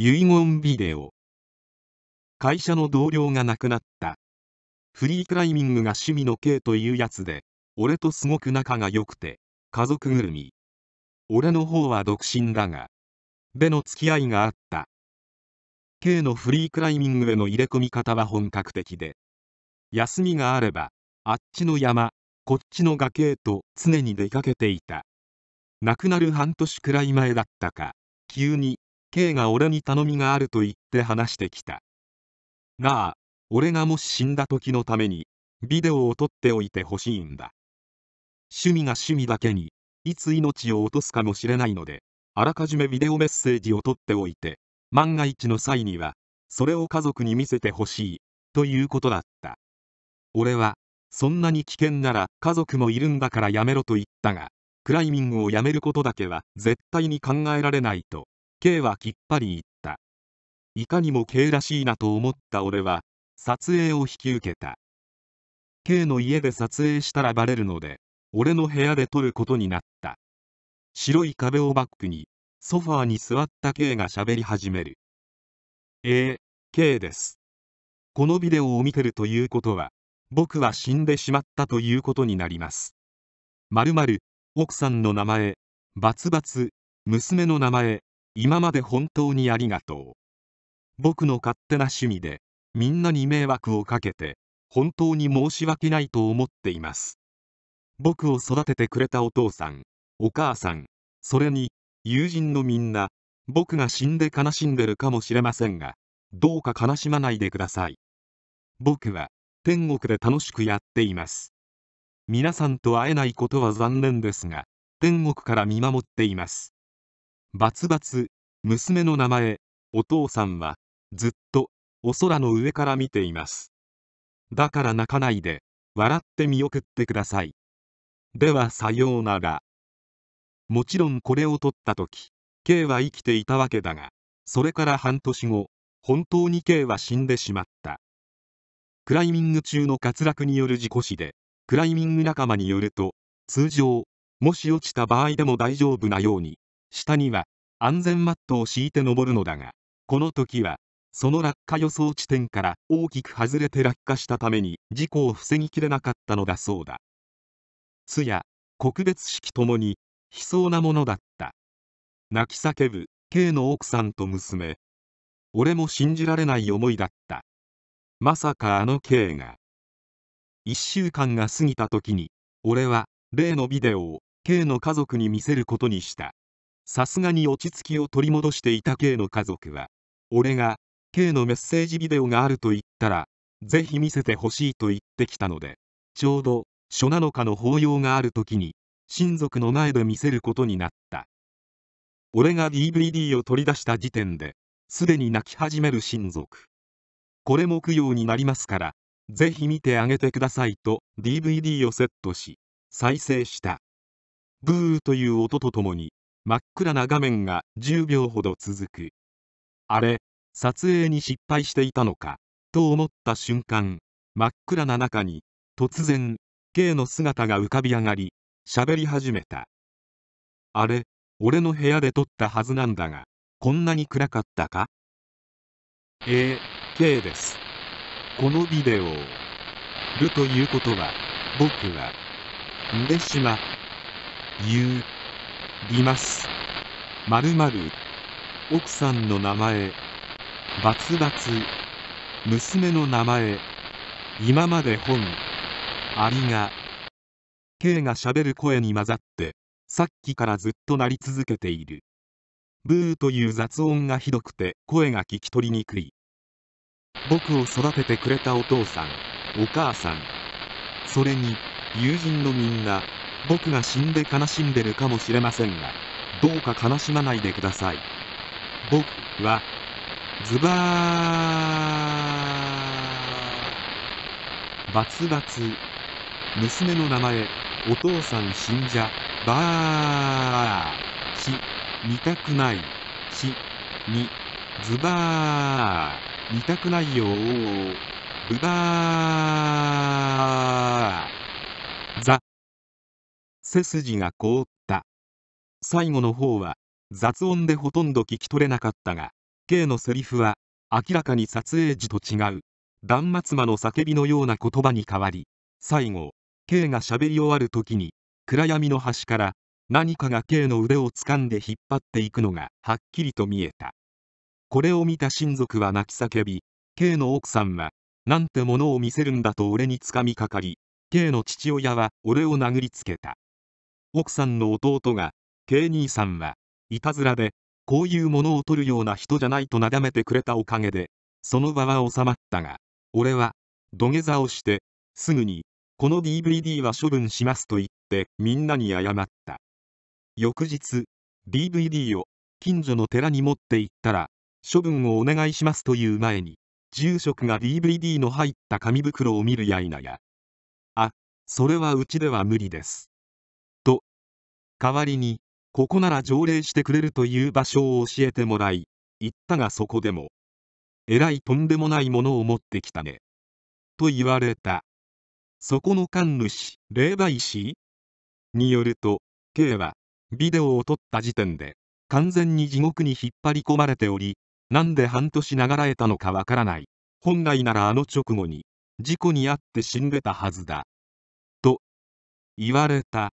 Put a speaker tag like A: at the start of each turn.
A: 遺言ビデオ会社の同僚が亡くなったフリークライミングが趣味の K というやつで俺とすごく仲が良くて家族ぐるみ俺の方は独身だがでの付き合いがあった K のフリークライミングへの入れ込み方は本格的で休みがあればあっちの山こっちの崖へと常に出かけていた亡くなる半年くらい前だったか急に K が俺に頼みがあると言って話してきた。なあ、俺がもし死んだ時のために、ビデオを撮っておいてほしいんだ。趣味が趣味だけに、いつ命を落とすかもしれないので、あらかじめビデオメッセージを撮っておいて、万が一の際には、それを家族に見せてほしい、ということだった。俺は、そんなに危険なら家族もいるんだからやめろと言ったが、クライミングをやめることだけは絶対に考えられないと K はきっぱり言ったいかにも K らしいなと思った俺は撮影を引き受けた K の家で撮影したらバレるので俺の部屋で撮ることになった白い壁をバックにソファーに座った K が喋り始めるえー、K ですこのビデオを見てるということは僕は死んでしまったということになりますまるまる奥さんの名前バツバツ娘の名前今まで本当にありがとう僕の勝手な趣味でみんなに迷惑をかけて本当に申し訳ないと思っています僕を育ててくれたお父さんお母さんそれに友人のみんな僕が死んで悲しんでるかもしれませんがどうか悲しまないでください僕は天国で楽しくやっています皆さんと会えないことは残念ですが天国から見守っていますバツバツ娘の名前お父さんはずっとお空の上から見ていますだから泣かないで笑って見送ってくださいではさようならもちろんこれを取った時 K は生きていたわけだがそれから半年後本当に K は死んでしまったクライミング中の滑落による事故死でクライミング仲間によると通常もし落ちた場合でも大丈夫なように下には安全マットを敷いて登るのだがこの時はその落下予想地点から大きく外れて落下したために事故を防ぎきれなかったのだそうだ通夜告別式ともに悲壮なものだった泣き叫ぶ K の奥さんと娘俺も信じられない思いだったまさかあの K が1週間が過ぎた時に俺は例のビデオを K の家族に見せることにしたさすがに落ち着きを取り戻していた K の家族は俺が K のメッセージビデオがあると言ったらぜひ見せてほしいと言ってきたのでちょうど初七日の法要がある時に親族の前で見せることになった俺が DVD を取り出した時点ですでに泣き始める親族これも供養になりますからぜひ見てあげてくださいと DVD をセットし再生したブーという音とともに真っ暗な画面が10秒ほど続くあれ撮影に失敗していたのかと思った瞬間真っ暗な中に突然 K の姿が浮かび上がり喋り始めたあれ俺の部屋で撮ったはずなんだがこんなに暗かったかえ K ですこのビデオを
B: るということは僕はんでしまうります。まるまる奥さんの名前、バツバツ娘の名前、今まで
A: 本、ありが、K がしゃべる声に混ざって、さっきからずっと鳴り続けている。ブーという雑音がひどくて声が聞き取りにくい。僕を育ててくれたお父さん、お母
B: さん、それに友人のみんな、僕が死んで悲しんでるかもしれませんが、どうか悲しまないでください。僕は、ズバーバツバツ。娘の名前、お父さん死んじゃ、バーし、見たくない、し、に、ズバー見たくないよー、ブ
A: バー背筋が凍った最後の方は雑音でほとんど聞き取れなかったが K のセリフは明らかに撮影時と違う断末魔の叫びのような言葉に変わり最後 K が喋り終わる時に暗闇の端から何かが K の腕を掴んで引っ張っていくのがはっきりと見えたこれを見た親族は泣き叫び K の奥さんはなんてものを見せるんだと俺につかみかかり K の父親は俺を殴りつけた奥さんの弟が K 兄さんはいたずらでこういうものを取るような人じゃないとなだめてくれたおかげでその場は収まったが俺は土下座をしてすぐにこの DVD は処分しますと言ってみんなに謝った翌日 DVD を近所の寺に持って行ったら処分をお願いしますという前に住職が DVD の入った紙袋を見るやいなやあそれはうちでは無理です代わりにここなら条例してくれるという場所を教えてもらい行ったがそこでもえらいとんでもないものを持ってきたねと言われたそこの神主霊媒師によると K はビデオを撮った時点で完全に地獄に引っ張り込まれておりなんで半年長らえたのかわからない本来ならあの直後に事故に遭って死んでたはずだと言われた